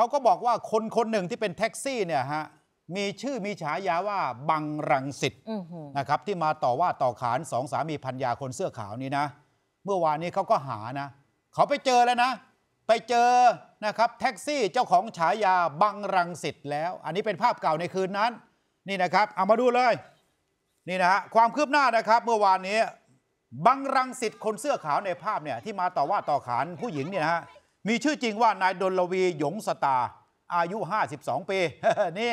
เขาก็บอกว่าคนคนหนึ่งที่เป็นแท็กซี่เนี่ยฮะมีชื่อมีฉายาว่าบังรังสิตนะครับ ที่มาต่อว่าต่อขานสองสามีพันยาคนเสื้อขาวนี้นะ เมื่อวานนี้เขาก็หานะเขาไปเจอแล้วนะ ไปเจอนะครับแท็กซี่เจ้าของฉายาบังรังสิตแล้ว อันนี้เป็นภาพเก่าในคืนนั้นนี่นะครับเอามาดูเลยนี่นะฮะความคืบหน้านะครับ เมื่อวานนี้บังรังสิตคนเสื้อขาวในภาพเนี่ยที่มาต่อว่าต่อขานผู้หญิงเนี่ยนะฮะมีชื่อจริงว่านายดลวีหยงสตา อายุ 52 ปีนี่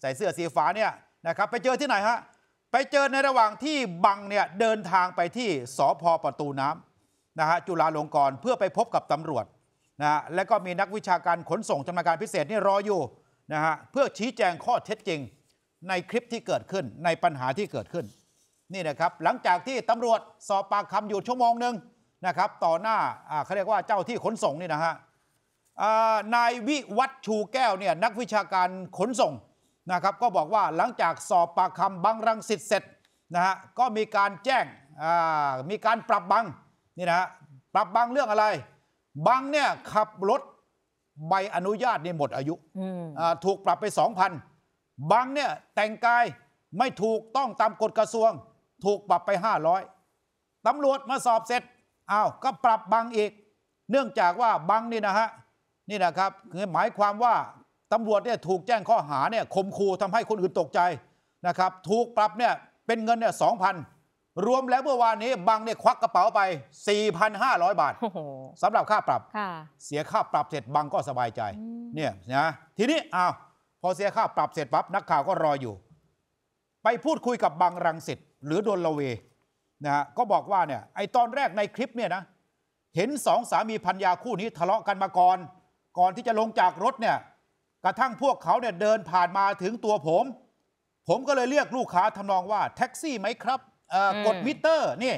ใส่เสื้อสีฟ้าเนี่ยนะครับไปเจอที่ไหนฮะไปเจอในระหว่างที่บังเนี่ยเดินทางไปที่สอพอประตูน้ำนะฮะจุฬาลงกรณ์เพื่อไปพบกับตำรวจนะฮะและก็มีนักวิชาการขนส่งจำนาการพิเศษนี่รออยู่นะฮะเพื่อชี้แจงข้อเท็จจริงในคลิปที่เกิดขึ้นในปัญหาที่เกิดขึ้นนี่นะครับหลังจากที่ตำรวจสอบปากคำอยู่ชั่วโมงหนึ่งนะครับ ต่อหน้าเขาเรียกว่าเจ้าที่ขนส่งนี่นะฮะนายวิวัฒชูแก้วเนี่ยนักวิชาการขนส่งนะครับ ก็บอกว่าหลังจากสอบปากคำบังรังสิทธิ์เสร็จนะฮะ ก็มีการแจ้ง มีการปรับบังนี่นะปรับบังเรื่องอะไร บังเนี่ยขับรถใบอนุญาตเนี่ยหมดอายุ ถูกปรับไป 2,000 บังเนี่ยแต่งกายไม่ถูกต้องตามกฎกระทรวง ถูกปรับไป 500ตำรวจมาสอบเสร็จอ้าว ก็ปรับบังอีก เนื่องจากว่าบังนี่นะฮะ นี่นะครับคือหมายความว่า ตำรวจเนี่ยถูกแจ้งข้อหาเนี่ยข่มขู่ทำให้คนอื่นตกใจนะครับ ถูกปรับเนี่ยเป็นเงินเนี่ยสองพันรวมแล้วเมื่อวานนี้ บังเนี่ยควักกระเป๋าไป 4,500 บาทสำหรับค่าปรับ เสียค่าปรับเสร็จบังก็สบายใจ เนี่ยนะ ทีนี้อ้าวพอเสียค่าปรับเสร็จปั๊บนักข่าวก็รออยู่ ไปพูดคุยกับบังรังสิตหรือโดนละเวนะฮะก็บอกว่าเนี่ยไอตอนแรกในคลิปเนี่ยนะเห็นสองสามีพันยาคู่นี้ทะเลาะกันมาก่อน ก่อนที่จะลงจากรถเนี่ยกระทั่งพวกเขาเนี่ยเดินผ่านมาถึงตัวผม ผมก็เลยเรียกลูกค้าทำนองว่าแท็กซี่ไหมครับกดมิเตอร์นี่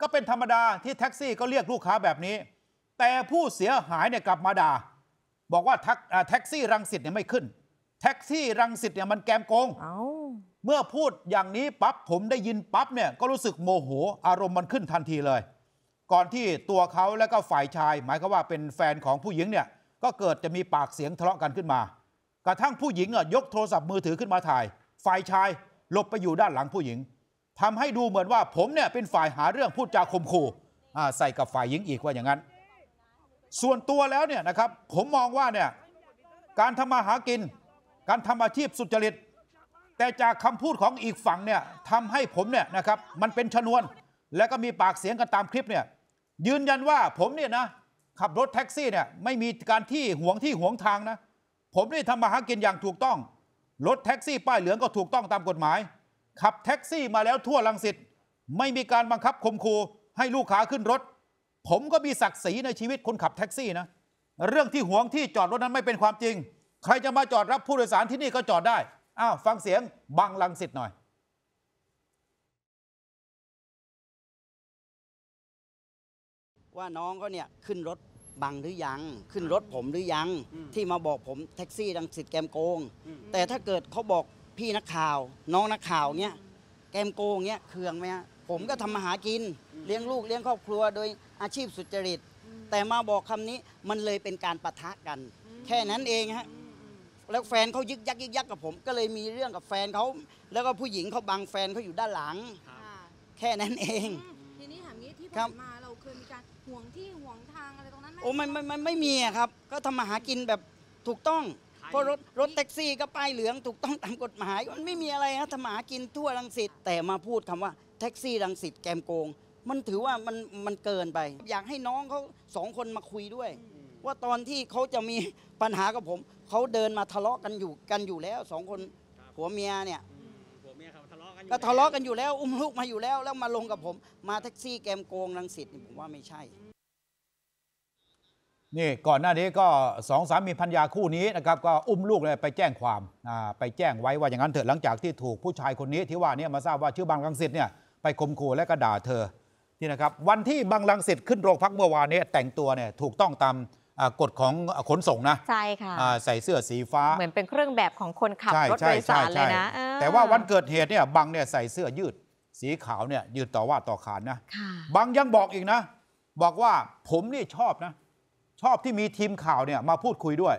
ก็เป็นธรรมดาที่แท็กซี่ก็เรียกลูกค้าแบบนี้ แต่ผู้เสียหายเนี่ยกลับมาด่าบอกว่าแท็กซี่รังสิตเนี่ยไม่ขึ้น แท็กซี่รังสิตเนี่ยมันแกมโกงเมื่อพูดอย่างนี้ปั๊บผมได้ยินปั๊บเนี่ยก็รู้สึกโมโห อารมณ์มันขึ้นทันทีเลย ก่อนที่ตัวเขาและก็ฝ่ายชาย หมายก็ว่าเป็นแฟนของผู้หญิงเนี่ยก็เกิดจะมีปากเสียงทะเลาะกันขึ้นมา กระทั่งผู้หญิงอ่ะยกโทรศัพท์มือถือขึ้นมาถ่าย ฝ่ายชายหลบไปอยู่ด้านหลังผู้หญิง ทำให้ดูเหมือนว่าผมเนี่ยเป็นฝ่ายหาเรื่องพูดจาคมขู่ใส่กับฝ่ายหญิงอีกว่าอย่างนั้น ส่วนตัวแล้วเนี่ยนะครับผมมองว่าเนี่ยการทำมาหากิน การทำอาชีพสุจริตแต่จากคำพูดของอีกฝั่งเนี่ยทำให้ผมเนี่ยนะครับมันเป็นชนวนแล้วก็มีปากเสียงกันตามคลิปเนี่ยยืนยันว่าผมเนี่ยนะขับรถแท็กซี่เนี่ยไม่มีการที่หวงที่หวงทางนะผมนี่ทำมาหากินอย่างถูกต้องรถแท็กซี่ ป้ายเหลืองก็ถูกต้องตามกฎหมาย ขับแท็กซี่มาแล้วทั่วลังสิตไม่มีการบังคับคมขู่ให้ลูกค้าขึ้นรถ ผมก็มีศักดิ์ศรีในชีวิตคนขับแท็กซี่นะเรื่องที่หวงที่จอดรถนั้นไม่เป็นความจริง ใครจะมาจอดรับผู้โดยสารที่นี่ก็จอดได้้าวฟังเสียง บังลังสิตหน่อย ว่าน้องเขาเนี่ยขึ้นรถบังหรือยัง ขึ้นรถผมหรือยัง ที่มาบอกผมแท็กซี่ดังสิทธิ์แกมโกง แต่ถ้าเกิดเขาบอกพี่นักข่าว น้องนักข่าวเนี่ยแกมโกงเนี่ยเคืองไหมฮะผมก็ทำมาหากิน เลี้ยงลูกเลี้ยงครอบครัวโดยอาชีพสุจริตแต่มาบอกคำนี้มันเลยเป็นการปะทะกันแค่นั้นเองฮะแล้วแฟนเขายึกยักยึกยักกับผม ก็เลยมีเรื่องกับแฟนเขาแล้วก็ผู้หญิงเขาบังแฟนเขาอยู่ด้านหลังแค่นั้นเองทีนี้ถามงี้ที่ผ่านมาเราเคยมีการห่วงที่ห่วงทางอะไรตรงนั้นไหมโอ้ไม่ไม่ไม่ไม่มีครับ ก็ทำมาหากินแบบถูกต้องเพราะรถรถแท็กซี่ก็ป้ายเหลืองถูกต้องตามกฎหมาย มันไม่มีอะไรับทำมาหากินทั่วรังสิตแต่มาพูดคำว่า แท็กซี่รังสิตแกมโกง มันถือว่ามันมันเกินไป อยากให้น้องเขาสองคนมาคุยด้วยว่าตอนที่เขาจะมีปัญหากับผม เขาเดินมาทะเลาะกันอยู่กันอยู่แล้วสองคนผัวเมียเนี่ยผัวเมียเขาทะเลาะกันก็ทะเลาะกันอยู่แล้ว อุ้มลูกมาอยู่แล้วแล้วมาลงกับผม มาแท็กซี่แกมโกงรังสิตผมว่าไม่ใช่นี่ก่อนหน้านี้ก็สองสามีพัญญาคู่นี้นะครับก็อุ้มลูกเลยไปแจ้งความไปแจ้งไว้ว่าอย่างนั้นเถอะหลังจากที่ถูกผู้ชายคนนี้ ที่ว่านี่มาทราบว่าชื่อบางรังสิตเนี่ยไปข่มขู่และก็ด่าเธอนี่นะครับวันที่บางรังสิตขึ้นโรงพักเมื่อวานนี้แต่งตัวเนี่ยถูกต้องตามกฎของขนส่งนะใช่ค่ะใส่เสื้อสีฟ้าเหมือนเป็นเครื่องแบบของคนขับรถโดยสารเลยนะแต่ว่าวันเกิดเหตุเนี่ยบังเนี่ยใส่เสื้อยืดสีขาวเนี่ยยืดต่อว่าต่อขานนะบังยังบอกอีกนะบอกว่าผมนี่ชอบนะชอบที่มีทีมข่าวเนี่ยมาพูดคุยด้วย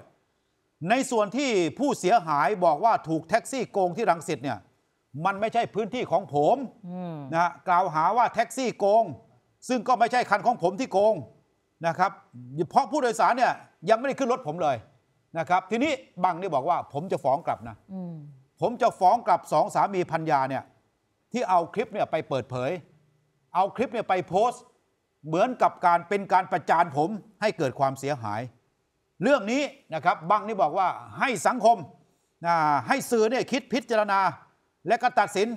ในส่วนที่ผู้เสียหายบอกว่าถูกแท็กซี่โกงที่รังสิตเนี่ย มันไม่ใช่พื้นที่ของผมนะกล่าวหาว่าแท็กซี่โกง ซึ่งก็ไม่ใช่คันของผมที่โกงนะครับเพราะผู้โดยสารเนี่ยยังไม่ได้ขึ้นรถผมเลยนะครับ ทีนี้บังนี่บอกว่าผมจะฟ้องกลับนะผมจะฟ้องกลับสองสามีพันยาเนี่ย ที่เอาคลิปเนี่ยไปเปิดเผย เอาคลิปเนี่ยไปโพสต์เหมือนกับการเป็นการประจานผมให้เกิดความเสียหาย เรื่องนี้นะครับบังนี่บอกว่าให้สังคมให้สื่อเนี่ยคิดพิจารณาและก็ตัดสิน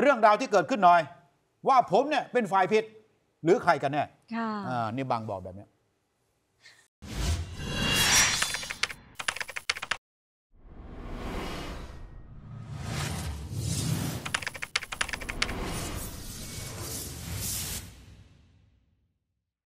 เรื่องราวที่เกิดขึ้นหน่อย ว่าผมเนี่ยเป็นฝ่ายผิดหรือใครกันแน่ค่ะนี่บางบอกแบบนี้